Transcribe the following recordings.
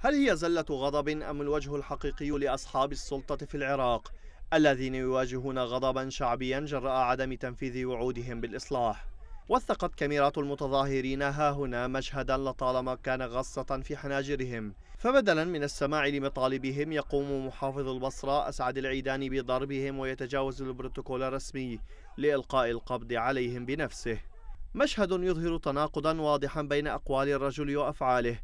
هل هي زلة غضب أم الوجه الحقيقي لأصحاب السلطة في العراق الذين يواجهون غضبا شعبيا جراء عدم تنفيذ وعودهم بالإصلاح وثقت كاميرات المتظاهرين ها هنا مشهدا لطالما كان غصة في حناجرهم فبدلا من السماع لمطالبهم يقوم محافظ البصرة أسعد العيداني بضربهم ويتجاوز البروتوكول الرسمي لإلقاء القبض عليهم بنفسه مشهد يظهر تناقضا واضحا بين أقوال الرجل وأفعاله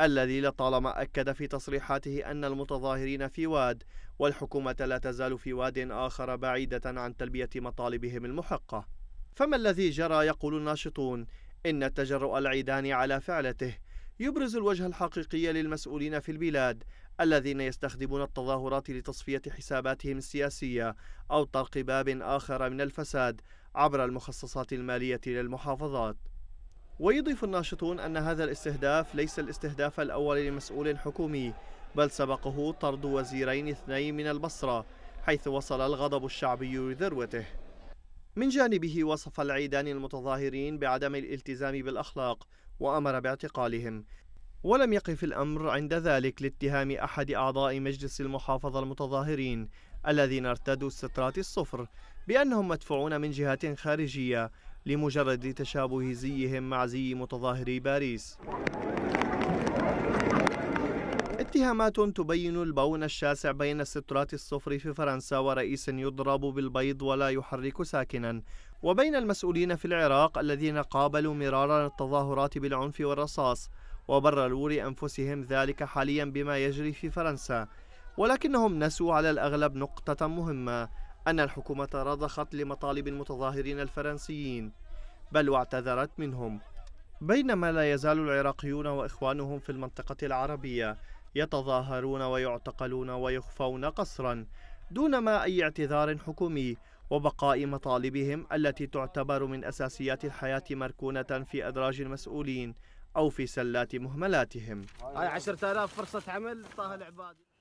الذي لطالما أكد في تصريحاته أن المتظاهرين في واد والحكومة لا تزال في واد آخر بعيدة عن تلبية مطالبهم المحقة فما الذي جرى يقول الناشطون إن التجرؤ العيدان على فعلته يبرز الوجه الحقيقي للمسؤولين في البلاد الذين يستخدمون التظاهرات لتصفية حساباتهم السياسية أو طرق باب آخر من الفساد عبر المخصصات المالية للمحافظات ويضيف الناشطون أن هذا الاستهداف ليس الاستهداف الأول لمسؤول حكومي بل سبقه طرد وزيرين اثنين من البصرة حيث وصل الغضب الشعبي لذروته من جانبه وصف العيدان المتظاهرين بعدم الالتزام بالأخلاق وأمر باعتقالهم ولم يقف الأمر عند ذلك لاتهام أحد أعضاء مجلس المحافظة المتظاهرين الذين ارتدوا السترات الصفر بأنهم مدفوعون من جهات خارجية لمجرد تشابه زيهم مع زي متظاهري باريس اتهامات تبين البون الشاسع بين السترات الصفر في فرنسا ورئيس يضرب بالبيض ولا يحرك ساكنا وبين المسؤولين في العراق الذين قابلوا مرارا التظاهرات بالعنف والرصاص وبرروا لأنفسهم ذلك حاليا بما يجري في فرنسا ولكنهم نسوا على الأغلب نقطة مهمة أن الحكومة رضخت لمطالب المتظاهرين الفرنسيين بل واعتذرت منهم بينما لا يزال العراقيون وإخوانهم في المنطقة العربية يتظاهرون ويعتقلون ويخفون قسرا دون ما أي اعتذار حكومي وبقاء مطالبهم التي تعتبر من أساسيات الحياة مركونة في أدراج المسؤولين أو في سلات مهملاتهم هاي 10000 فرصة عمل طه العبادي